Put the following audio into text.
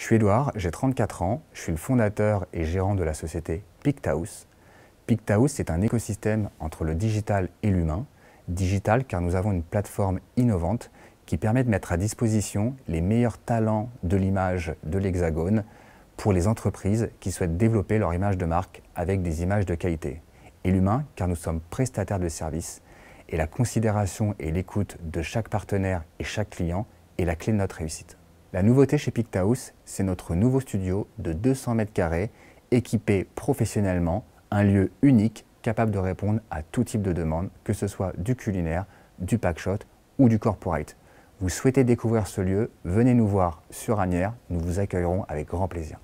Je suis Edouard, j'ai 34 ans, je suis le fondateur et gérant de la société Pictaus. Pictaus, c'est un écosystème entre le digital et l'humain. Digital car nous avons une plateforme innovante qui permet de mettre à disposition les meilleurs talents de l'image de l'Hexagone pour les entreprises qui souhaitent développer leur image de marque avec des images de qualité. Et l'humain car nous sommes prestataires de services et la considération et l'écoute de chaque partenaire et chaque client est la clé de notre réussite. La nouveauté chez House, c'est notre nouveau studio de 200 mètres carrés, équipé professionnellement, un lieu unique capable de répondre à tout type de demande, que ce soit du culinaire, du packshot ou du corporate. Vous souhaitez découvrir ce lieu, venez nous voir sur Anières, nous vous accueillerons avec grand plaisir.